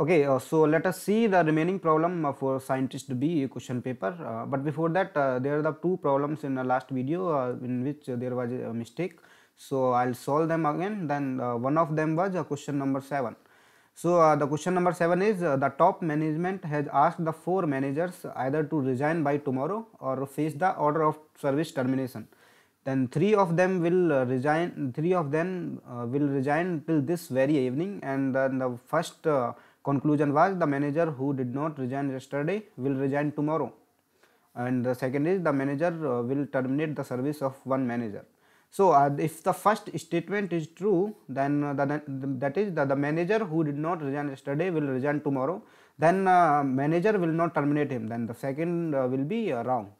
Okay, uh, so let us see the remaining problem uh, for scientist B question paper. Uh, but before that, uh, there are the two problems in the last video uh, in which there was a mistake. So I'll solve them again. Then uh, one of them was question number seven. So the question number seven is the top management has asked the four managers either to resign by tomorrow or face the order of service termination. Then three of them will resign. Three of them will resign till this very evening, and then the first. Conclusion was the manager who did not resign yesterday will resign tomorrow. And the second is the manager uh, will terminate the service of one manager. So, uh, if the first statement is true, then uh, the, the, that is the, the manager who did not resign yesterday will resign tomorrow, then uh, manager will not terminate him, then the second uh, will be uh, wrong.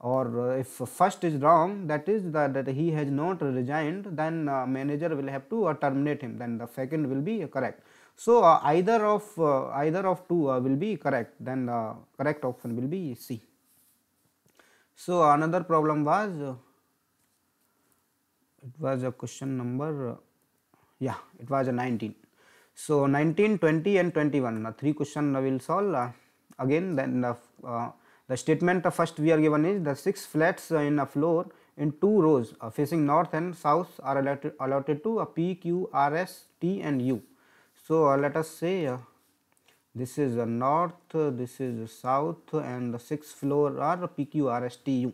Or if first is wrong, that is the, that he has not resigned, then manager will have to terminate him, then the second will be correct. So, uh, either of uh, either of two uh, will be correct then the correct option will be C. So, another problem was uh, it was a question number uh, yeah it was a 19. So, 19, 20 and 21 uh, three question I will solve uh, again then the, the statement first we are given is the six flats in a floor in two rows facing north and south are allotted, allotted to a P, Q, R, S, T and U so, uh, let us say uh, this is the north, this is the south and the sixth floor are PQRSTU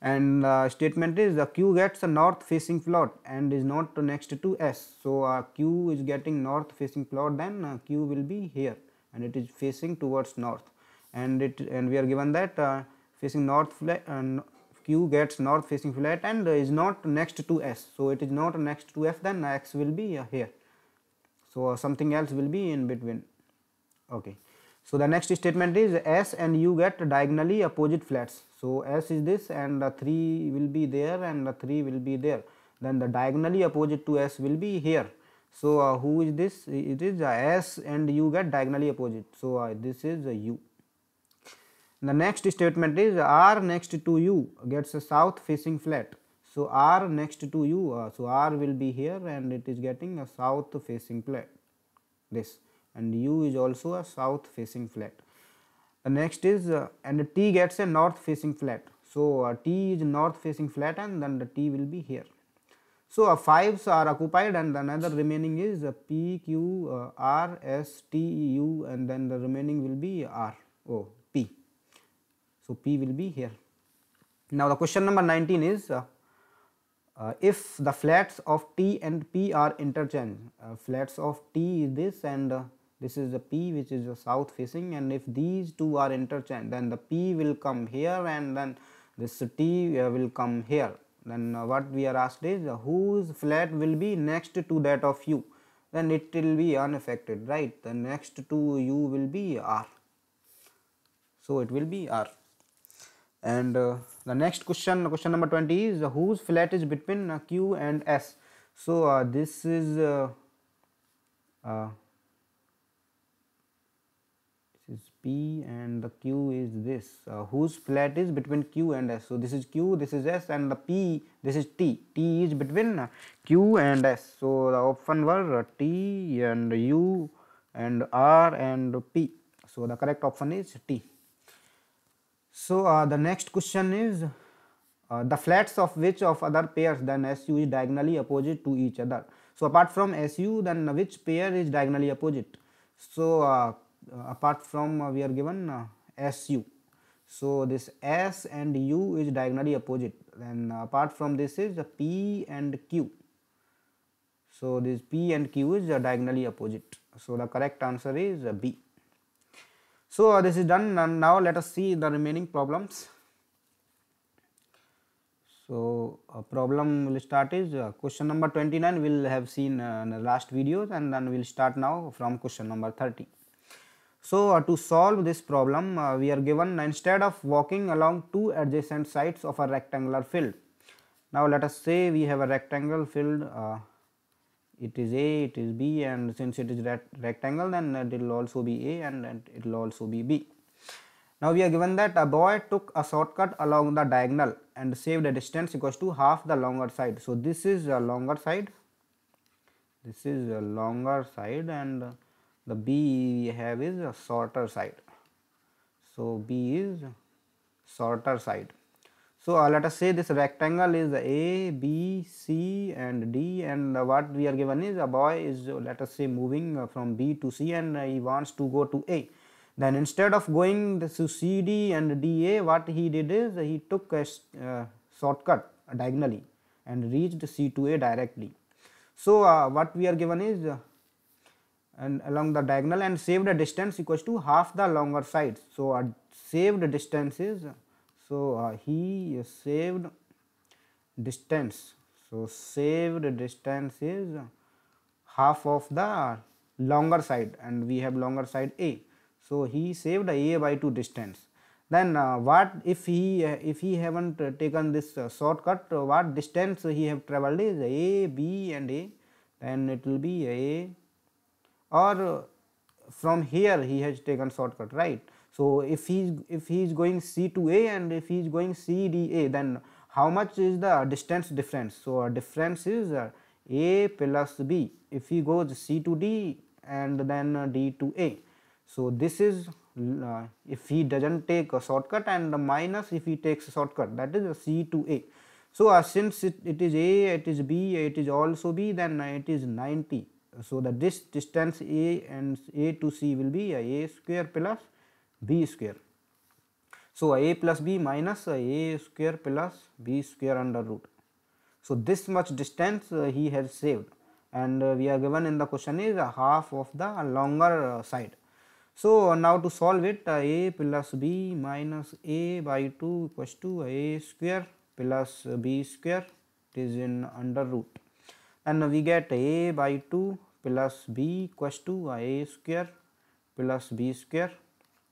and uh, statement is the uh, q gets a north facing plot and is not next to s so uh, q is getting north facing plot then uh, q will be here and it is facing towards north and it and we are given that facing north flat and q gets north facing flat and is not next to s so it is not next to f then x will be here so, something else will be in between. Okay. So, the next statement is S and U get diagonally opposite flats. So, S is this and the 3 will be there and the 3 will be there. Then the diagonally opposite to S will be here. So, uh, who is this? It is uh, S and U get diagonally opposite. So, uh, this is uh, U. The next statement is R next to U gets a south facing flat. So, r next to u, uh, so r will be here and it is getting a south facing plate this and u is also a south facing flat. The uh, next is uh, and t gets a north facing flat. So, uh, t is north facing flat and then the t will be here. So, uh, 5s are occupied and another remaining is uh, p, q, uh, r, s, t, u and then the remaining will be r, o, p. So, p will be here. Now, the question number 19 is uh, uh, if the flats of T and P are interchanged, uh, flats of T is this and uh, this is the P which is the south facing and if these two are interchanged, then the P will come here and then this T uh, will come here. Then uh, what we are asked is uh, whose flat will be next to that of U then it will be unaffected right the next to U will be R. So it will be R and the next question, question number 20 is whose flat is between uh, Q and S? So uh, this is uh, uh, this is P and the Q is this. Uh, whose flat is between Q and S? So this is Q, this is S, and the P this is T. T is between uh, Q and S. So the option were T and U and R and P. So the correct option is T. So uh, the next question is uh, the flats of which of other pairs then SU is diagonally opposite to each other. So apart from SU then which pair is diagonally opposite. So uh, uh apart from uh, we are given uh, SU. So this S and U is diagonally opposite then apart from this is P and Q. So this P and Q is diagonally opposite. So the correct answer is B. So, uh, this is done and now let us see the remaining problems. So, uh, problem will start is uh, question number 29 we will have seen uh, in the last videos and then we will start now from question number 30. So, uh, to solve this problem uh, we are given instead of walking along two adjacent sides of a rectangular field. Now, let us say we have a rectangular field it is a it is b and since it is rectangle then it will also be a and it will also be b now we are given that a boy took a shortcut along the diagonal and saved a distance equals to half the longer side so this is a longer side this is a longer side and the b we have is a shorter side so b is shorter side so uh, let us say this rectangle is A, B, C and D and uh, what we are given is a boy is uh, let us say moving from B to C and he wants to go to A. Then instead of going to C, D and D, A what he did is he took a uh, shortcut diagonally and reached C to A directly. So uh, what we are given is uh, and along the diagonal and saved distance equals to half the longer side. So saved distance is so, uh, he saved distance. So, saved distance is half of the longer side and we have longer side A. So, he saved A by 2 distance. Then uh, what if he uh, if he haven't taken this uh, shortcut uh, what distance he have traveled is A, B and A then it will be A or uh, from here he has taken shortcut right so, if he if he is going C to A and if he is going C D A then how much is the distance difference? So, our difference is uh, A plus B if he goes C to D and then uh, D to A. So, this is uh, if he does not take a shortcut and minus if he takes a shortcut that is a uh, C to A. So, uh, since it, it is A, it is B, it is also B then it is 90. So, the dis distance A and A to C will be A square plus b square. So, a plus b minus a square plus b square under root. So, this much distance uh, he has saved and uh, we are given in the question is half of the longer uh, side. So, now to solve it a plus b minus a by 2 equals to a square plus b square it is in under root and we get a by 2 plus b equals to a square plus b square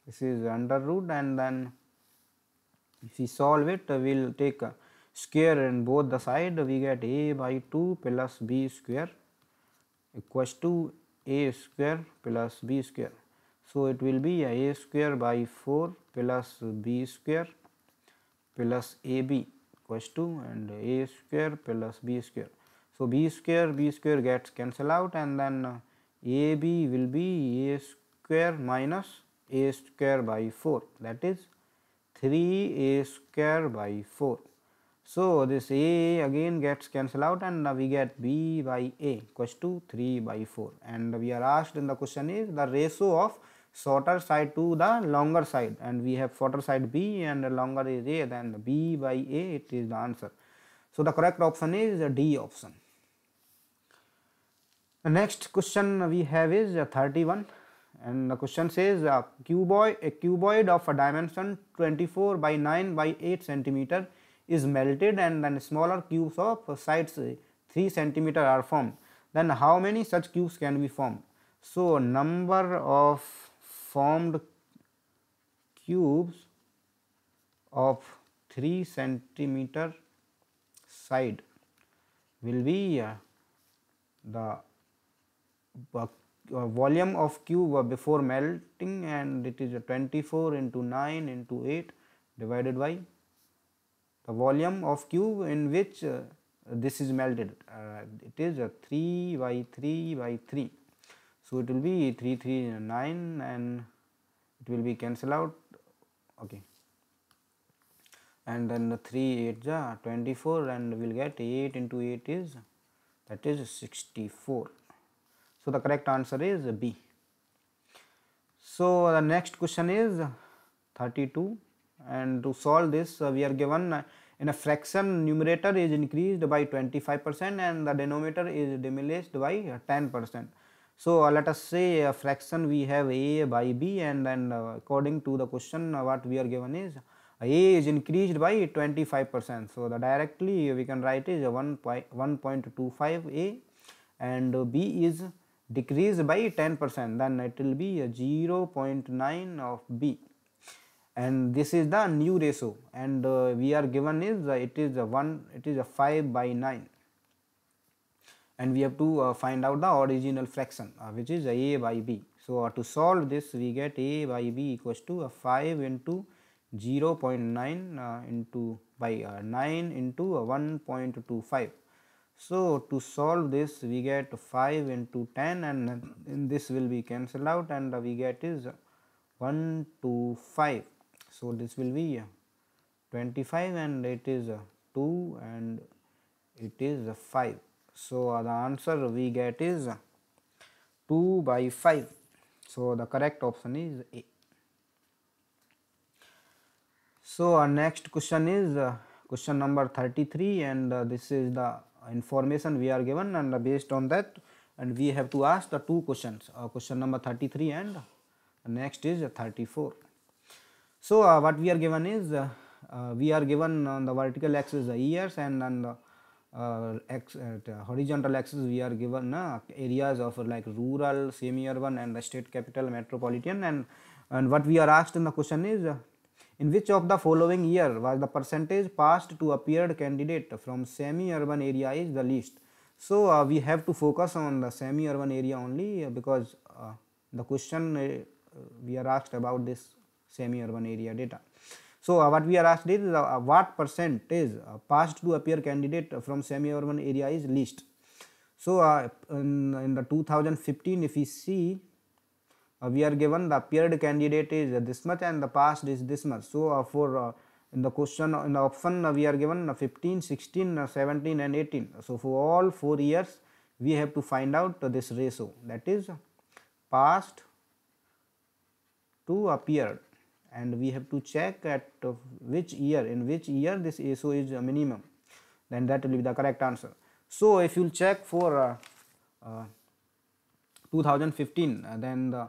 this is under root and then if we solve it we will take a square in both the side we get a by 2 plus b square equals to a square plus b square. So, it will be a square by 4 plus b square plus ab equals to and a square plus b square. So, b square b square gets cancel out and then ab will be a square minus a square by 4 that is 3a square by 4. So, this a again gets cancelled out and we get b by a equals to 3 by 4 and we are asked in the question is the ratio of shorter side to the longer side and we have shorter side b and the longer is a then the b by a it is the answer. So, the correct option is the D option. The next question we have is 31 and the question says a uh, cuboid a cuboid of a dimension 24 by 9 by 8 centimeter is melted and then smaller cubes of sides 3 centimeter are formed then how many such cubes can be formed so number of formed cubes of 3 centimeter side will be uh, the uh, uh, volume of cube before melting and it is 24 into 9 into 8 divided by the volume of cube in which uh, this is melted uh, it is 3 by 3 by 3. So, it will be 3 3 9 and it will be cancel out okay and then the 3 8 is 24 and we will get 8 into 8 is that is 64. So, the correct answer is B. So, the next question is 32 and to solve this uh, we are given uh, in a fraction numerator is increased by 25 percent and the denominator is diminished by 10 percent. So, uh, let us say a fraction we have a by b and then uh, according to the question uh, what we are given is a is increased by 25 percent. So, the directly we can write is 1.25 a and b is decrease by 10 percent then it will be a 0.9 of b and this is the new ratio and uh, we are given is uh, it is a 1 it is a 5 by 9 and we have to uh, find out the original fraction uh, which is a by b so uh, to solve this we get a by b equals to 5 into uh, 0.9 into by 9 into 1.25 so, to solve this we get 5 into 10 and in this will be cancelled out and we get is 1 to 5. So, this will be 25 and it is 2 and it is 5. So, the answer we get is 2 by 5. So, the correct option is A. So, our next question is question number 33 and this is the information we are given and based on that and we have to ask the two questions uh, question number 33 and next is 34 so uh, what we are given is uh, uh we are given on the vertical axis the uh, years and on the uh, X, horizontal axis we are given areas of like rural semi urban and the state capital metropolitan and and what we are asked in the question is in which of the following year was the percentage passed to appeared candidate from semi-urban area is the least? So, uh, we have to focus on the semi-urban area only uh, because uh, the question uh, we are asked about this semi-urban area data. So, uh, what we are asked is what percentage passed to appear candidate from semi-urban area is least. So, in, in the 2015 if we see uh, we are given the paired candidate is this much and the past is this much so uh, for uh, in the question in the option uh, we are given 15 16 17 and 18 so for all four years we have to find out this ratio that is past to appeared and we have to check at which year in which year this ratio is minimum then that will be the correct answer so if you check for uh, uh, 2015 then the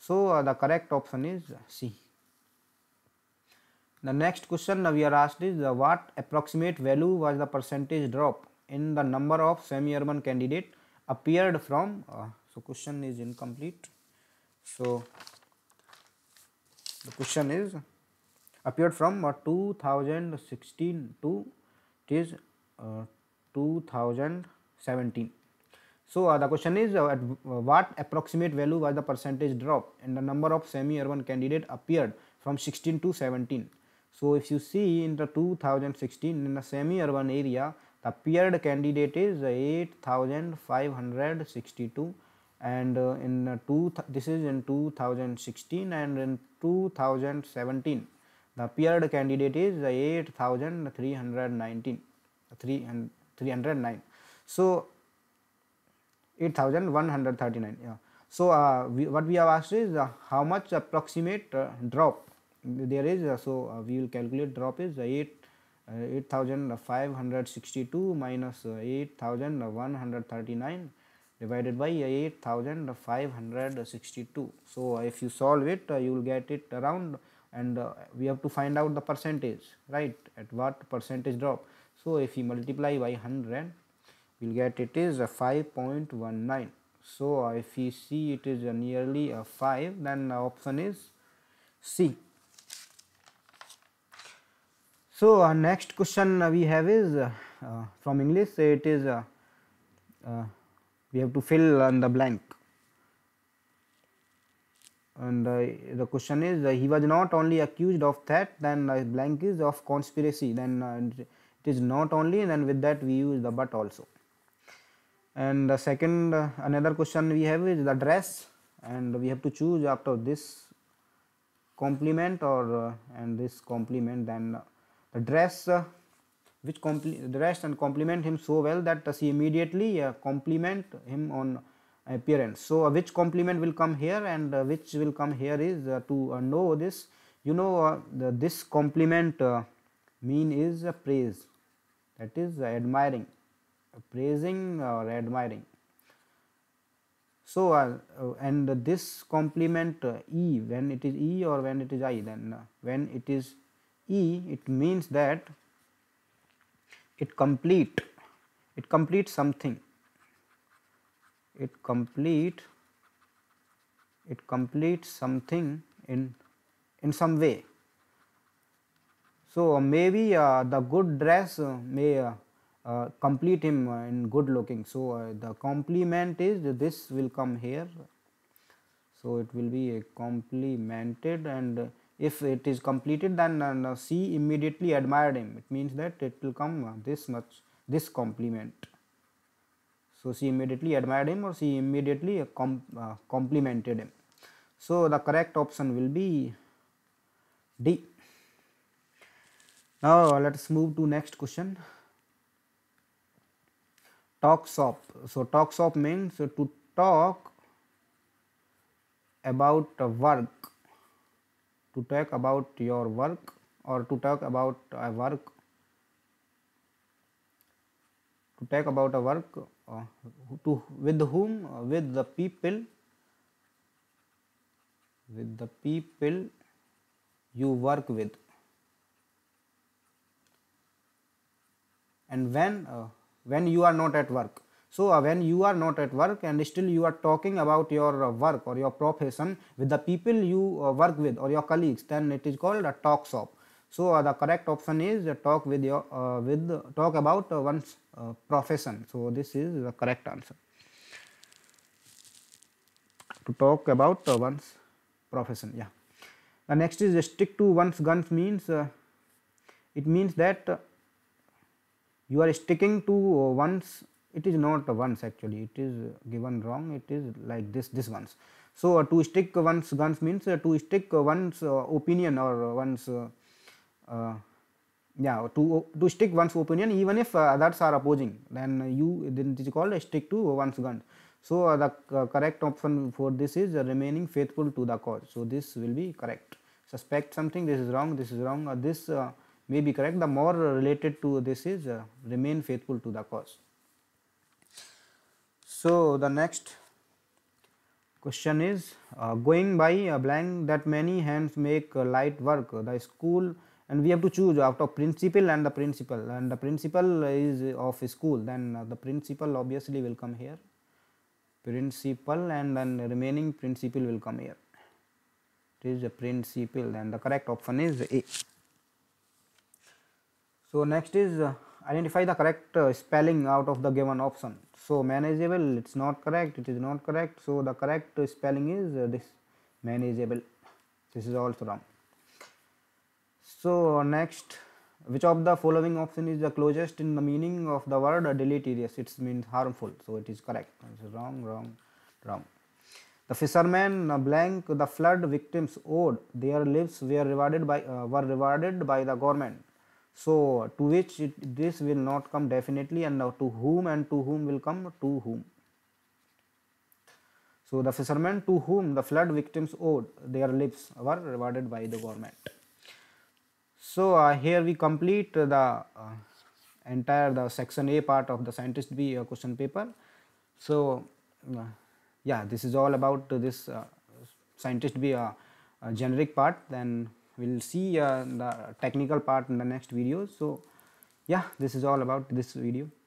So, uh, the correct option is C. The next question we are asked is uh, what approximate value was the percentage drop in the number of semi-urban candidate appeared from, uh, so question is incomplete. So, the question is appeared from uh, 2016 to it is uh, 2017. So, uh, the question is uh, at uh, what approximate value was the percentage drop and the number of semi urban candidate appeared from 16 to 17. So, if you see in the 2016 in the semi urban area the appeared candidate is 8562 and uh, in uh, two th this is in 2016 and in 2017 the appeared candidate is 8319 309 so 8139 yeah. so uh, we, what we have asked is uh, how much approximate uh, drop there is uh, so uh, we will calculate drop is 8 uh, 8562 minus 8139 divided by 8562 so if you solve it you will get it around and we have to find out the percentage right at what percentage drop so if you multiply by 100 we'll get it is a 5.19 so uh, if we see it is a nearly a 5 then the option is C so our next question we have is uh, uh from English it is uh, uh, we have to fill on the blank and the question is he was not only accused of that. then the blank is of conspiracy then it is not only then with that we use the but also and the second uh, another question we have is the dress and we have to choose after this complement or uh, and this complement then uh, the dress uh, which dress and compliment him so well that uh, she immediately uh, compliment him on appearance so which compliment will come here and which will come here is to know this you know the, this compliment mean is praise that is admiring praising or admiring. So, uh, and this complement uh, E when it is E or when it is I then uh, when it is E it means that it complete it completes something it complete it completes something in in some way so maybe uh, the good dress may uh, uh, complete him uh, in good looking. So, uh, the complement is this will come here. So, it will be complemented and if it is completed then uh, C immediately admired him. It means that it will come uh, this much this complement. So, she immediately admired him or she immediately com complimented him. So, the correct option will be D. Now, let us move to next question talk shop. So, talk shop means to talk about work, to talk about your work or to talk about a work, to talk about a work uh, to with whom, uh, with the people, with the people you work with. And when uh, when you are not at work. So uh, when you are not at work and still you are talking about your uh, work or your profession with the people you uh, work with or your colleagues then it is called a talk shop. So uh, the correct option is uh, talk with your uh, with talk about one's profession. So this is the correct answer. To talk about one's profession. Yeah. The next is stick to one's guns means it means that you are sticking to uh, once it is not once actually it is given wrong it is like this this once so uh, to stick one's guns means uh, to stick uh, one's uh, opinion or uh, one's yeah to to stick one's opinion even if others are opposing then you then this is called stick to one's guns. So the correct option for this is remaining faithful to the cause. So this will be correct. Suspect something this is wrong this is wrong this may be correct, the more related to this is uh, remain faithful to the cause. So, the next question is uh, going by a blank that many hands make uh, light work the school and we have to choose out of and the principal and the principal is of school then uh, the principal obviously will come here principal and then remaining principal will come here it is a principal then the correct option is a so next is uh, identify the correct uh, spelling out of the given option. So manageable, it's not correct, it is not correct. So the correct uh, spelling is uh, this manageable. This is also wrong. So next, which of the following option is the closest in the meaning of the word deleterious? It means harmful. So it is correct. It is wrong, wrong, wrong. The fishermen uh, blank the flood victims owed their lives were rewarded by uh, were rewarded by the government so, to which it, this will not come definitely and now to whom and to whom will come to whom. So, the fishermen to whom the flood victims owed their lives were rewarded by the government. So, uh, here we complete the uh, entire the section A part of the scientist B uh, question paper. So, uh, yeah this is all about this uh, scientist B uh, generic part then we'll see uh, the technical part in the next video so yeah this is all about this video